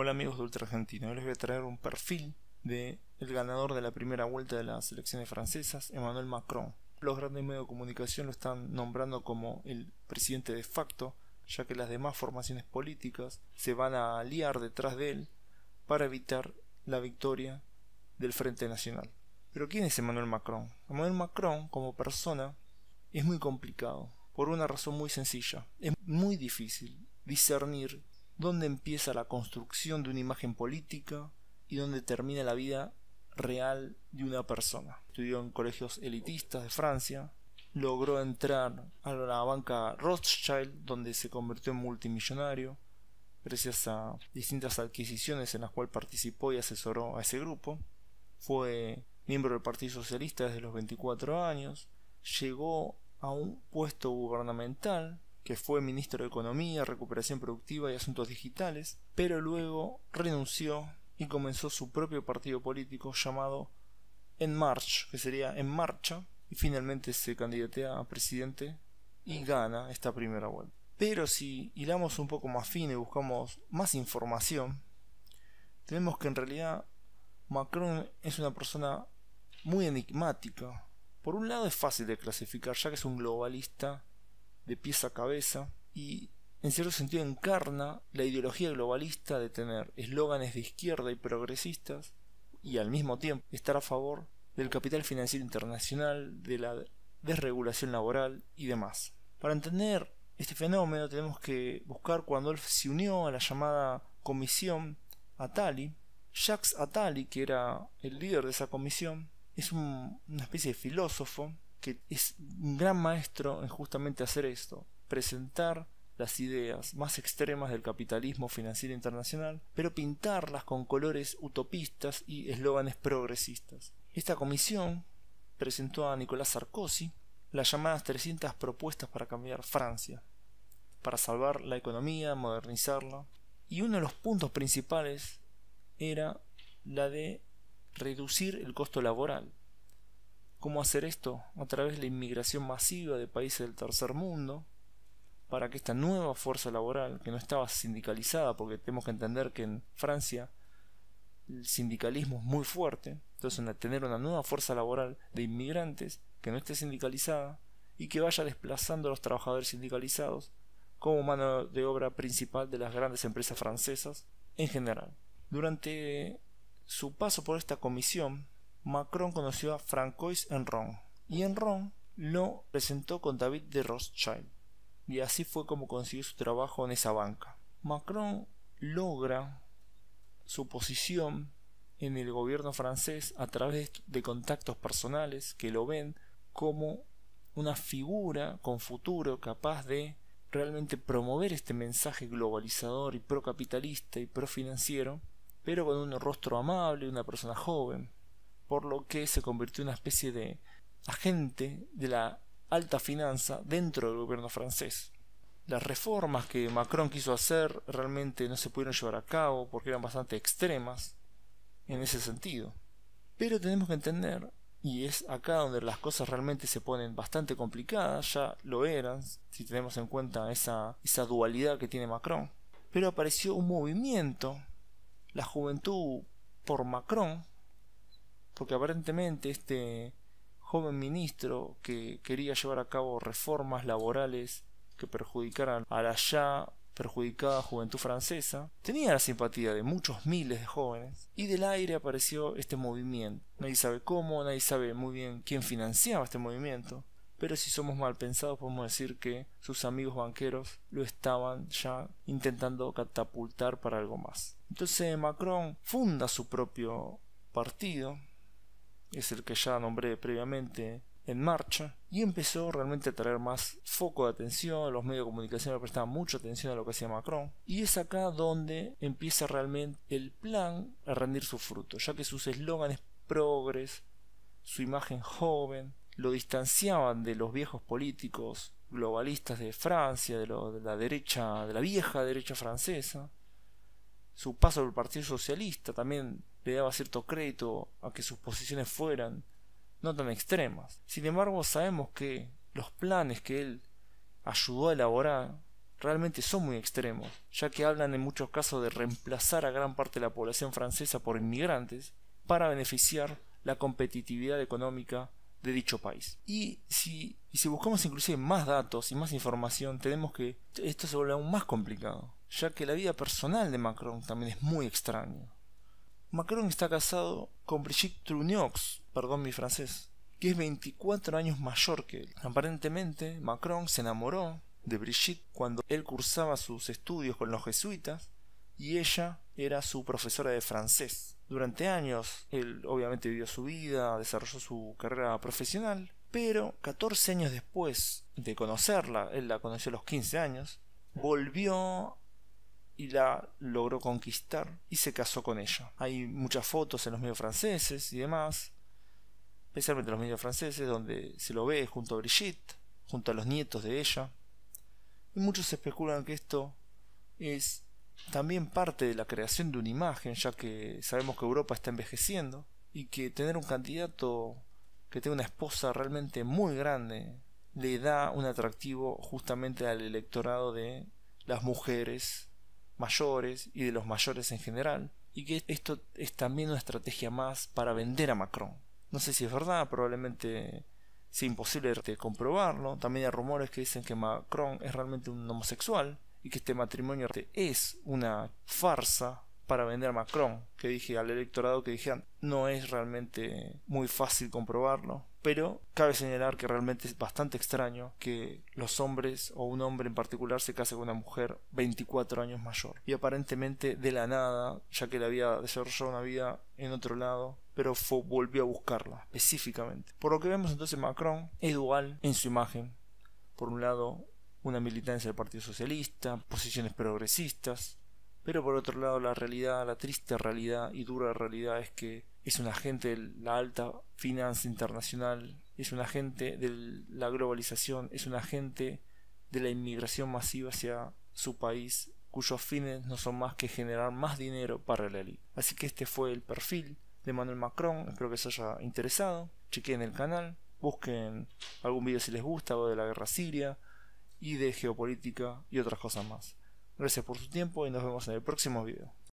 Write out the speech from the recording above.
Hola amigos de Ultra Argentino, Hoy les voy a traer un perfil de el ganador de la primera vuelta de las elecciones francesas, Emmanuel Macron. Los grandes medios de comunicación lo están nombrando como el presidente de facto, ya que las demás formaciones políticas se van a aliar detrás de él para evitar la victoria del Frente Nacional. Pero ¿quién es Emmanuel Macron? Emmanuel Macron como persona es muy complicado, por una razón muy sencilla. Es muy difícil discernir donde empieza la construcción de una imagen política y donde termina la vida real de una persona. Estudió en colegios elitistas de Francia, logró entrar a la banca Rothschild, donde se convirtió en multimillonario, gracias a distintas adquisiciones en las cuales participó y asesoró a ese grupo. Fue miembro del Partido Socialista desde los 24 años, llegó a un puesto gubernamental que fue ministro de Economía, Recuperación Productiva y Asuntos Digitales, pero luego renunció y comenzó su propio partido político llamado En March, que sería En Marcha, y finalmente se candidatea a presidente y gana esta primera vuelta. Pero si hilamos un poco más fino y buscamos más información, tenemos que en realidad Macron es una persona muy enigmática. Por un lado es fácil de clasificar ya que es un globalista de pies a cabeza y en cierto sentido encarna la ideología globalista de tener eslóganes de izquierda y progresistas y al mismo tiempo estar a favor del capital financiero internacional, de la desregulación laboral y demás. Para entender este fenómeno tenemos que buscar cuando él se unió a la llamada comisión Atali, Jacques atali que era el líder de esa comisión, es una especie de filósofo que es un gran maestro en justamente hacer esto, presentar las ideas más extremas del capitalismo financiero internacional, pero pintarlas con colores utopistas y eslóganes progresistas. Esta comisión presentó a Nicolás Sarkozy las llamadas 300 propuestas para cambiar Francia, para salvar la economía, modernizarla, y uno de los puntos principales era la de reducir el costo laboral. ¿Cómo hacer esto? A través de la inmigración masiva de países del tercer mundo, para que esta nueva fuerza laboral, que no estaba sindicalizada, porque tenemos que entender que en Francia el sindicalismo es muy fuerte, entonces tener una nueva fuerza laboral de inmigrantes que no esté sindicalizada y que vaya desplazando a los trabajadores sindicalizados como mano de obra principal de las grandes empresas francesas en general. Durante su paso por esta comisión, Macron conoció a Francois Enron y Enron lo presentó con David de Rothschild y así fue como consiguió su trabajo en esa banca. Macron logra su posición en el gobierno francés a través de contactos personales que lo ven como una figura con futuro capaz de realmente promover este mensaje globalizador y procapitalista y profinanciero, pero con un rostro amable, una persona joven por lo que se convirtió en una especie de agente de la alta finanza dentro del gobierno francés. Las reformas que Macron quiso hacer realmente no se pudieron llevar a cabo porque eran bastante extremas en ese sentido. Pero tenemos que entender, y es acá donde las cosas realmente se ponen bastante complicadas, ya lo eran, si tenemos en cuenta esa, esa dualidad que tiene Macron. Pero apareció un movimiento, la juventud por Macron, porque aparentemente este joven ministro que quería llevar a cabo reformas laborales que perjudicaran a la ya perjudicada juventud francesa, tenía la simpatía de muchos miles de jóvenes, y del aire apareció este movimiento. Nadie sabe cómo, nadie sabe muy bien quién financiaba este movimiento, pero si somos mal pensados podemos decir que sus amigos banqueros lo estaban ya intentando catapultar para algo más. Entonces Macron funda su propio partido es el que ya nombré previamente, en marcha y empezó realmente a traer más foco de atención, los medios de comunicación le prestaban mucha atención a lo que hacía Macron y es acá donde empieza realmente el plan a rendir sus frutos, ya que sus eslóganes progres, su imagen joven, lo distanciaban de los viejos políticos globalistas de Francia, de, de la derecha, de la vieja derecha francesa, su paso por el Partido Socialista también le daba cierto crédito a que sus posiciones fueran no tan extremas. Sin embargo, sabemos que los planes que él ayudó a elaborar realmente son muy extremos, ya que hablan en muchos casos de reemplazar a gran parte de la población francesa por inmigrantes para beneficiar la competitividad económica de dicho país. Y si, si buscamos inclusive más datos y más información, tenemos que esto se vuelve aún más complicado, ya que la vida personal de Macron también es muy extraña. Macron está casado con Brigitte Truniox, perdón mi francés, que es 24 años mayor que él. Aparentemente, Macron se enamoró de Brigitte cuando él cursaba sus estudios con los jesuitas y ella era su profesora de francés. Durante años, él obviamente vivió su vida, desarrolló su carrera profesional, pero 14 años después de conocerla, él la conoció a los 15 años, volvió y la logró conquistar y se casó con ella. Hay muchas fotos en los medios franceses y demás, especialmente en los medios franceses, donde se lo ve junto a Brigitte, junto a los nietos de ella. Y muchos especulan que esto es también parte de la creación de una imagen, ya que sabemos que Europa está envejeciendo y que tener un candidato que tenga una esposa realmente muy grande le da un atractivo justamente al electorado de las mujeres mayores y de los mayores en general, y que esto es también una estrategia más para vender a Macron. No sé si es verdad, probablemente sea imposible comprobarlo. También hay rumores que dicen que Macron es realmente un homosexual y que este matrimonio es una farsa para vender a Macron, que dije al electorado que dijeran, no es realmente muy fácil comprobarlo, pero cabe señalar que realmente es bastante extraño que los hombres o un hombre en particular se case con una mujer 24 años mayor y aparentemente de la nada, ya que le había desarrollado una vida en otro lado, pero volvió a buscarla específicamente. Por lo que vemos entonces Macron es dual en su imagen. Por un lado, una militancia del Partido Socialista, posiciones progresistas, pero por otro lado, la realidad, la triste realidad y dura realidad es que es un agente de la alta finanza internacional, es un agente de la globalización, es un agente de la inmigración masiva hacia su país, cuyos fines no son más que generar más dinero para la Así que este fue el perfil de Manuel Macron, espero que os haya interesado. Chequen el canal, busquen algún video si les gusta o de la guerra siria y de geopolítica y otras cosas más. Gracias por su tiempo y nos vemos en el próximo video.